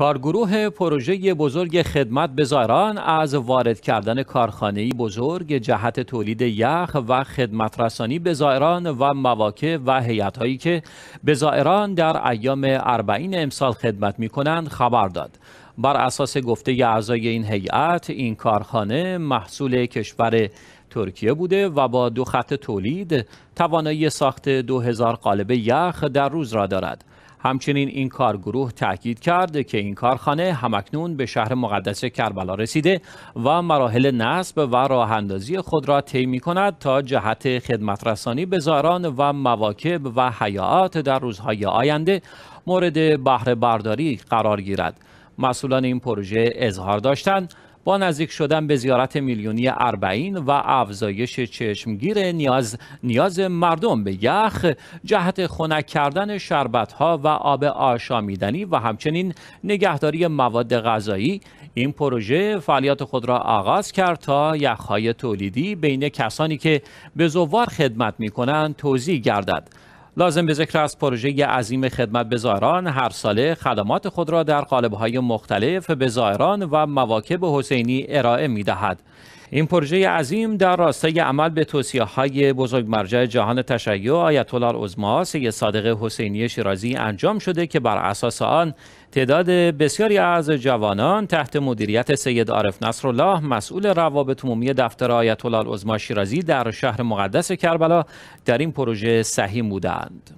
کارگروه پروژه بزرگ خدمت به زائران از وارد کردن کارخانه بزرگ جهت تولید یخ و خدمت رسانی به زائران و مواقع و هیئت هایی که به زائران در ایام اربعین امسال خدمت می کنند خبر داد. بر اساس گفته اعضای این هیئت این کارخانه محصول کشور ترکیه بوده و با دو خط تولید توانایی ساخت 2000 قالب یخ در روز را دارد. همچنین این کارگروه تاکید کرد که این کارخانه همکنون به شهر مقدس کربلا رسیده و مراحل نصب و راه اندازی خود را طی می کند تا جهت رسانی به زاران و مواکب و حیات در روزهای آینده مورد بهره برداری قرار گیرد مسئولان این پروژه اظهار داشتند با نزدیک شدن به زیارت میلیونی اربعین و افزایش چشمگیر نیاز, نیاز مردم به یخ جهت خنک کردن شربت ها و آب آشامیدنی و همچنین نگهداری مواد غذایی این پروژه فعالیت خود را آغاز کرد تا یخهای تولیدی بین کسانی که به زوار خدمت می کنند توضیح گردد لازم به ذکر است پروژه عظیم خدمت به هر ساله خدمات خود را در قالب‌های مختلف به زائران و مواکب حسینی ارائه دهد. این پروژه عظیم در راستای عمل به توصیه های بزرگ مرجع جهان تشیع آیت الله العظما سید صادق حسینی شیرازی انجام شده که بر اساس آن تعداد بسیاری از جوانان تحت مدیریت سید عارف نصرالله مسئول روابط عمومی دفتر آیت الله العظما شیرازی در شهر مقدس کربلا در این پروژه سهیم بودند